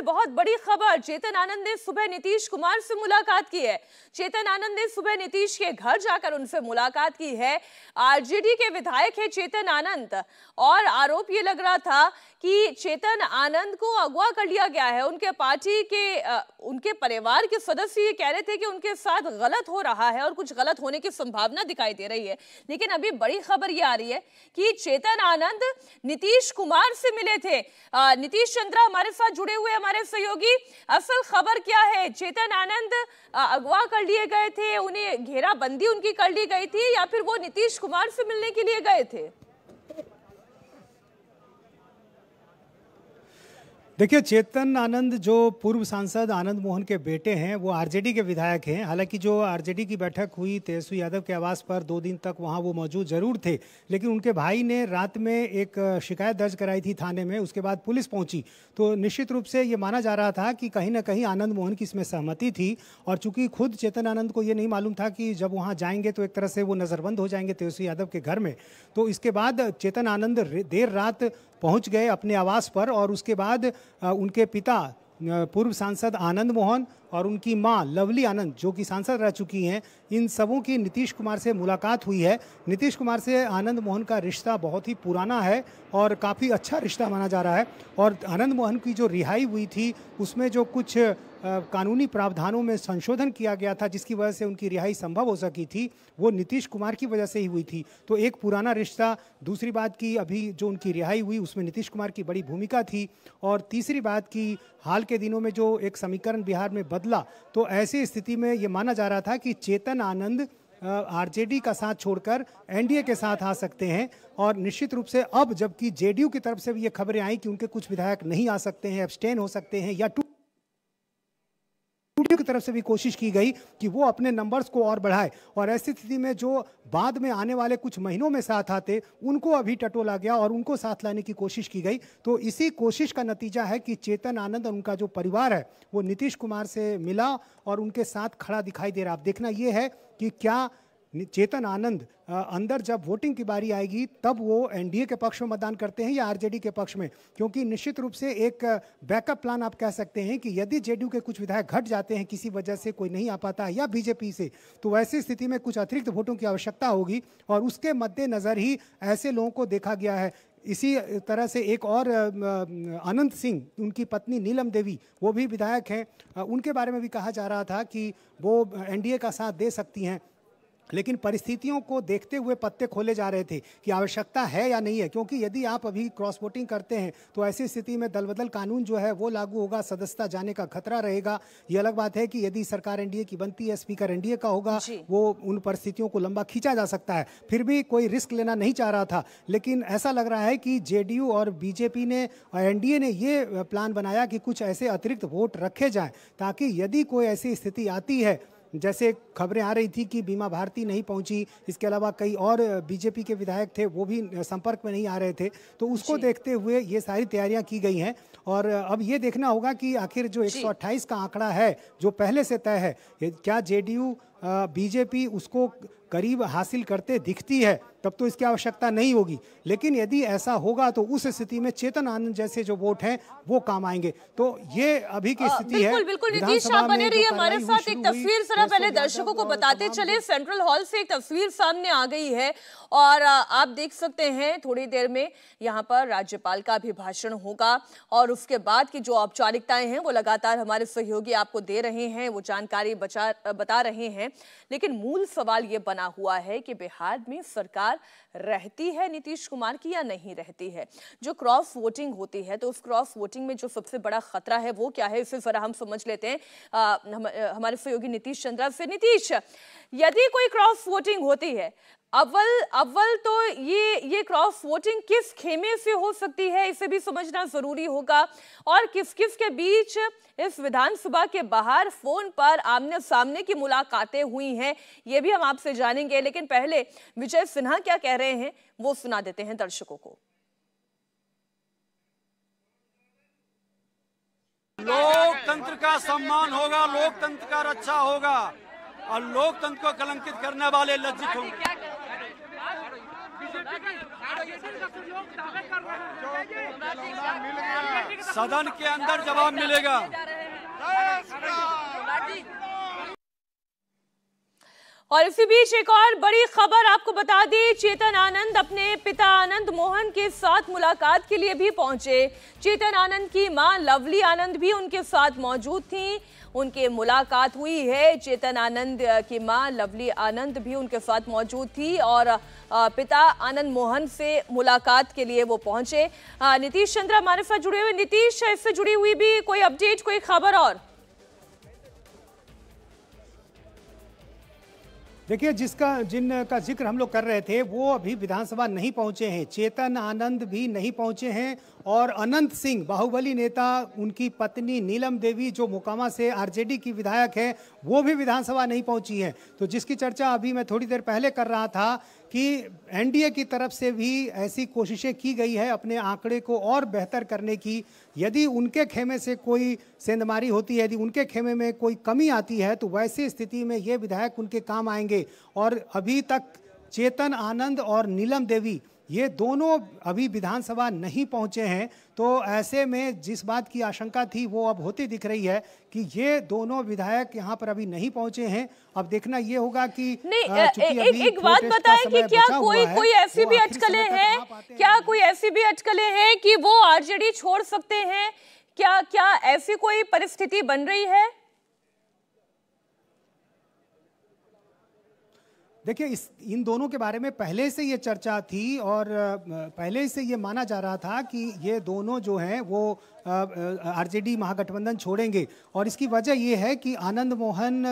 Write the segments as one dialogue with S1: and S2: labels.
S1: में बहुत बड़ी खबर चेतन आनंद ने सुबह नीतीश कुमार से मुलाकात की है चेतन आनंद ने सुबह नीतीश के घर जाकर उनसे मुलाकात की है आरजेडी के विधायक है चेतन आनंद और आरोप ये लग रहा था कि चेतन आनंद को अगवा कर लिया गया है उनके पार्टी के उनके परिवार के सदस्य ये कह रहे थे कि उनके साथ गलत हो रहा है और कुछ गलत होने की संभावना दिखाई दे रही है लेकिन अभी बड़ी खबर ये आ रही है कि चेतन आनंद नीतीश कुमार से मिले थे नीतीश चंद्रा हमारे साथ जुड़े हुए हमारे सहयोगी असल खबर क्या है चेतन आनंद अगवा कर लिए गए थे उन्हें घेराबंदी उनकी कर ली गई थी या फिर वो नीतीश कुमार से मिलने के लिए गए थे
S2: देखिए चेतन आनंद जो पूर्व सांसद आनंद मोहन के बेटे हैं वो आरजेडी के विधायक हैं हालांकि जो आरजेडी की बैठक हुई तेजस्वी यादव के आवास पर दो दिन तक वहां वो मौजूद जरूर थे लेकिन उनके भाई ने रात में एक शिकायत दर्ज कराई थी थाने में उसके बाद पुलिस पहुंची तो निश्चित रूप से ये माना जा रहा था कि कहीं ना कहीं आनंद मोहन की इसमें सहमति थी और चूंकि खुद चेतन आनंद को ये नहीं मालूम था कि जब वहाँ जाएंगे तो एक तरह से वो नज़रबंद हो जाएंगे तेजस्वी यादव के घर में तो इसके बाद चेतन आनंद देर रात पहुंच गए अपने आवास पर और उसके बाद उनके पिता पूर्व सांसद आनंद मोहन और उनकी मां लवली आनंद जो कि सांसद रह चुकी हैं इन सबों की नीतीश कुमार से मुलाकात हुई है नीतीश कुमार से आनंद मोहन का रिश्ता बहुत ही पुराना है और काफ़ी अच्छा रिश्ता माना जा रहा है और आनंद मोहन की जो रिहाई हुई थी उसमें जो कुछ कानूनी प्रावधानों में संशोधन किया गया था जिसकी वजह से उनकी रिहाई संभव हो सकी थी वो नीतीश कुमार की वजह से ही हुई थी तो एक पुराना रिश्ता दूसरी बात की अभी जो उनकी रिहाई हुई उसमें नीतीश कुमार की बड़ी भूमिका थी और तीसरी बात की हाल के दिनों में जो एक समीकरण बिहार में बदला तो ऐसी स्थिति में ये माना जा रहा था कि चेतन आनंद आरजेडी का साथ छोड़कर एनडीए के साथ आ सकते हैं और निश्चित रूप से अब जबकि जेडीयू की तरफ से भी ये खबरें आई कि उनके कुछ विधायक नहीं आ सकते हैं एब्सटेन हो सकते हैं या टूट की तरफ से भी कोशिश की गई कि वो अपने नंबर्स को और बढ़ाए और ऐसी स्थिति में जो बाद में आने वाले कुछ महीनों में साथ आते उनको अभी टटोला गया और उनको साथ लाने की कोशिश की गई तो इसी कोशिश का नतीजा है कि चेतन आनंद और उनका जो परिवार है वो नीतीश कुमार से मिला और उनके साथ खड़ा दिखाई दे रहा आप देखना ये है कि क्या चेतन आनंद अंदर जब वोटिंग की बारी आएगी तब वो एनडीए के पक्ष में मतदान करते हैं या आरजेडी के पक्ष में क्योंकि निश्चित रूप से एक बैकअप प्लान आप कह सकते हैं कि यदि जेडीयू के कुछ विधायक घट जाते हैं किसी वजह से कोई नहीं आ पाता है या बीजेपी से तो वैसी स्थिति में कुछ अतिरिक्त वोटों की आवश्यकता होगी और उसके मद्देनज़र ही ऐसे लोगों को देखा गया है इसी तरह से एक और अनंत सिंह उनकी पत्नी नीलम देवी वो भी विधायक हैं उनके बारे में भी कहा जा रहा था कि वो एनडीए का साथ दे सकती हैं लेकिन परिस्थितियों को देखते हुए पत्ते खोले जा रहे थे कि आवश्यकता है या नहीं है क्योंकि यदि आप अभी क्रॉस वोटिंग करते हैं तो ऐसी स्थिति में दल बदल कानून जो है वो लागू होगा सदस्यता जाने का खतरा रहेगा ये अलग बात है कि यदि सरकार एनडीए की बनती है स्पीकर एनडीए का होगा वो उन परिस्थितियों को लंबा खींचा जा सकता है फिर भी कोई रिस्क लेना नहीं चाह रहा था लेकिन ऐसा लग रहा है कि जे और बीजेपी ने और एनडीए ने ये प्लान बनाया कि कुछ ऐसे अतिरिक्त वोट रखे जाए ताकि यदि कोई ऐसी स्थिति आती है जैसे खबरें आ रही थी कि बीमा भारती नहीं पहुंची इसके अलावा कई और बीजेपी के विधायक थे वो भी संपर्क में नहीं आ रहे थे तो उसको देखते हुए ये सारी तैयारियां की गई हैं और अब ये देखना होगा कि आखिर जो 128 का आंकड़ा है जो पहले से तय है क्या जेडीयू बीजेपी उसको करीब हासिल करते दिखती है तब तो इसकी आवश्यकता नहीं होगी लेकिन यदि ऐसा होगा तो उस स्थिति में चेतन आनंद जैसे जो वोट हैं वो काम आएंगे तो ये अभी की स्थिति है बिल्कुल नीतीश शाह बने हमारे साथ एक तस्वीर जरा पहले दर्शकों
S1: को बताते चले सेंट्रल हॉल से एक तस्वीर सामने आ गई है और आप देख सकते हैं थोड़ी देर में यहाँ पर राज्यपाल का अभिभाषण होगा और उसके बाद की जो औपचारिकताएं हैं वो लगातार हमारे सहयोगी आपको दे रहे हैं वो जानकारी बचा बता रहे हैं लेकिन मूल सवाल ये बना हुआ है कि बिहार में सरकार रहती है नीतीश कुमार की या नहीं रहती है जो क्रॉस वोटिंग होती है तो उस क्रॉस वोटिंग में जो सबसे बड़ा खतरा है वो क्या है इसे जरा हम समझ लेते हैं आ, हम, हमारे सहयोगी नीतीश चंद्रा से नीतीश यदि कोई क्रॉस वोटिंग होती है अव्वल अव्वल तो ये ये क्रॉस वोटिंग किस खेमे से हो सकती है इसे भी समझना जरूरी होगा और किस किस के बीच इस विधानसभा के बाहर फोन पर आमने सामने की मुलाकातें हुई हैं ये भी हम आपसे जानेंगे लेकिन पहले विजय सिन्हा क्या कह रहे हैं वो सुना देते हैं दर्शकों
S2: को लोकतंत्र का सम्मान होगा लोकतंत्र का रक्षा होगा और लोकतंत्र को कलंकित करने वाले लज्जित होंगे सदन के अंदर जवाब मिलेगा
S1: और इसी बीच एक और बड़ी खबर आपको बता दी चेतन आनंद अपने पिता आनंद मोहन के साथ मुलाकात के लिए भी पहुंचे चेतन आनंद की मां लवली आनंद भी उनके साथ मौजूद थी उनके मुलाकात हुई है चेतन आनंद की मां लवली आनंद भी उनके साथ मौजूद थी और पिता आनंद मोहन से मुलाकात के लिए वो पहुंचे नीतीश चंद्र हमारे साथ जुड़े हुए नीतीश इससे जुड़ी हुई भी कोई अपडेट कोई खबर और
S2: देखिए जिसका जिन का जिक्र हम लोग कर रहे थे वो अभी विधानसभा नहीं पहुंचे हैं चेतन आनंद भी नहीं पहुंचे हैं और अनंत सिंह बाहुबली नेता उनकी पत्नी नीलम देवी जो मोकामा से आरजेडी की विधायक है वो भी विधानसभा नहीं पहुंची है तो जिसकी चर्चा अभी मैं थोड़ी देर पहले कर रहा था कि एनडीए की तरफ से भी ऐसी कोशिशें की गई है अपने आंकड़े को और बेहतर करने की यदि उनके खेमे से कोई सेंधमारी होती है यदि उनके खेमे में कोई कमी आती है तो वैसे स्थिति में ये विधायक उनके काम आएंगे और अभी तक चेतन आनंद और नीलम देवी ये दोनों अभी विधानसभा नहीं पहुंचे हैं तो ऐसे में जिस बात की आशंका थी वो अब होती दिख रही है कि ये दोनों विधायक यहाँ पर अभी नहीं पहुंचे हैं अब देखना ये होगा कि नहीं एक, एक बात बताएं कि क्या कोई कोई ऐसी भी अटकलें हैं
S1: क्या कोई ऐसी भी अटकलें हैं कि वो आरजेडी छोड़ सकते हैं क्या क्या ऐसी कोई परिस्थिति बन रही है
S2: देखिए इस इन दोनों के बारे में पहले से ये चर्चा थी और पहले से ये माना जा रहा था कि ये दोनों जो हैं वो आरजेडी महागठबंधन छोड़ेंगे और इसकी वजह ये है कि आनंद मोहन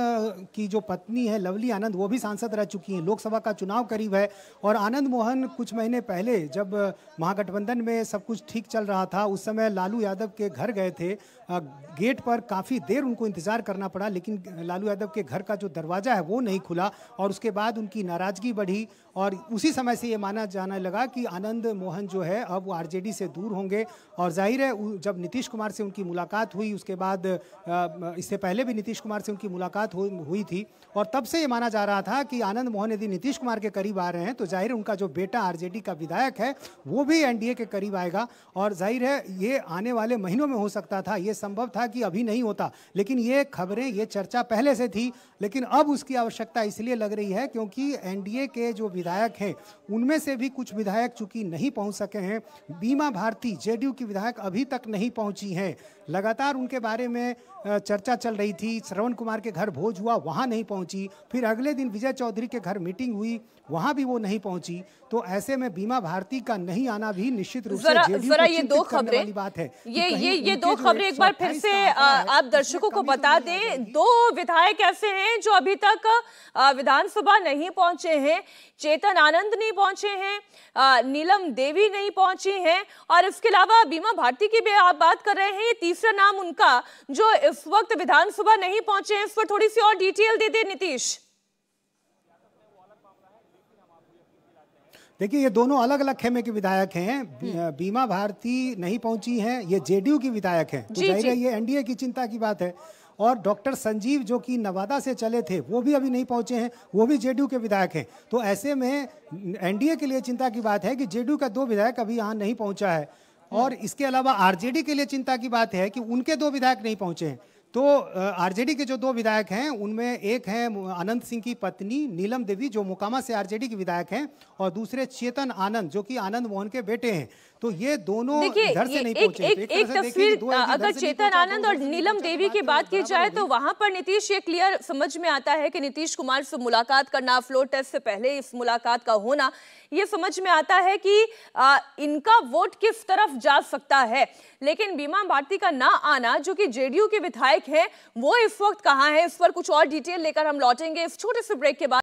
S2: की जो पत्नी है लवली आनंद वो भी सांसद रह चुकी हैं लोकसभा का चुनाव करीब है और आनंद मोहन कुछ महीने पहले जब महागठबंधन में सब कुछ ठीक चल रहा था उस समय लालू यादव के घर गए थे गेट पर काफ़ी देर उनको इंतज़ार करना पड़ा लेकिन लालू यादव के घर का जो दरवाज़ा है वो नहीं खुला और उसके बाद उनकी नाराज़गी बढ़ी और उसी समय से ये माना जाने लगा कि आनंद मोहन जो है अब वो आरजेडी से दूर होंगे और जाहिर है जब नीतीश कुमार से उनकी मुलाकात हुई उसके बाद इससे पहले भी नीतीश कुमार से उनकी मुलाकात हुई थी और तब से ये माना जा रहा था कि आनंद मोहन यदि नीतीश कुमार के करीब आ रहे हैं तो जाहिर उनका जो बेटा आरजेडी का विधायक है वो भी एनडीए के करीब आएगा और जाहिर है ये आने वाले महीनों में हो सकता था ये संभव था कि अभी नहीं होता लेकिन ये खबरें ये चर्चा पहले से थी लेकिन अब उसकी आवश्यकता इसलिए लग रही है क्योंकि क्योंकि एनडीए के जो विधायक हैं उनमें से भी कुछ विधायक चूंकि नहीं पहुंच सके हैं बीमा भारती जेडीयू की विधायक अभी तक नहीं पहुंची हैं लगातार उनके बारे में चर्चा चल रही थी श्रवण कुमार के घर भोज हुआ वहाँ नहीं पहुँची फिर अगले दिन विजय चौधरी के घर मीटिंग हुई वहाँ भी वो नहीं पहुँची तो ऐसे में बीमा भारती का नहीं आना भी निश्चित रूप से जरा ये दो खबरें बात है ये ये ये दो खबरें एक बार फिर से
S1: आप दर्शकों को तो बता दें दो विधायक ऐसे हैं जो अभी तक विधानसभा नहीं नहीं पहुंचे हैं चेतन आनंद नहीं पहुंचे हैं नीलम देवी नहीं पहुंची हैं और इसके अलावा बीमा भारती की भी आप बात कर रहे हैं ये तीसरा नाम उनका जो इस वक्त विधानसभा नहीं पहुंचे हैं इस पर थोड़ी सी और डिटेल दे दे नीतीश
S2: देखिए ये दोनों अलग अलग खेमे के विधायक हैं बीमा हम्म। भारती नहीं पहुंची हैं ये जेडीयू की विधायक हैं तो जाहिर है ये एनडीए की चिंता की बात है और डॉक्टर संजीव जो कि नवादा से चले थे वो भी अभी नहीं पहुंचे हैं वो भी जेडीयू के विधायक हैं तो ऐसे में एनडीए के लिए चिंता की बात है कि जेडीयू का दो विधायक अभी यहाँ नहीं पहुँचा है और इसके अलावा आरजेडी के लिए चिंता की बात है कि उनके दो विधायक नहीं पहुँचे हैं तो आरजेडी के जो दो विधायक हैं उनमें एक हैं अनंत सिंह की पत्नी नीलम देवी जो मोकामा से आरजेडी के विधायक हैं और दूसरे चेतन आनंद जो कि आनंद मोहन के बेटे हैं तो ये दोनों इधर से नहीं तो एक, एक, एक, एक तस्वीर अगर चेतन आनंद तो और नीलम
S1: देवी की बात की जाए तो वहां पर नीतीश ये क्लियर समझ में आता है कि नीतीश कुमार से मुलाकात करना फ्लोर टेस्ट से पहले इस मुलाकात का होना ये समझ में आता है कि आ, इनका वोट किस तरफ जा सकता है लेकिन बीमा भारती का ना आना जो कि जेडीयू के विधायक हैं वो इस वक्त कहाँ है इस पर कुछ और डिटेल लेकर हम लौटेंगे इस छोटे से ब्रेक के बाद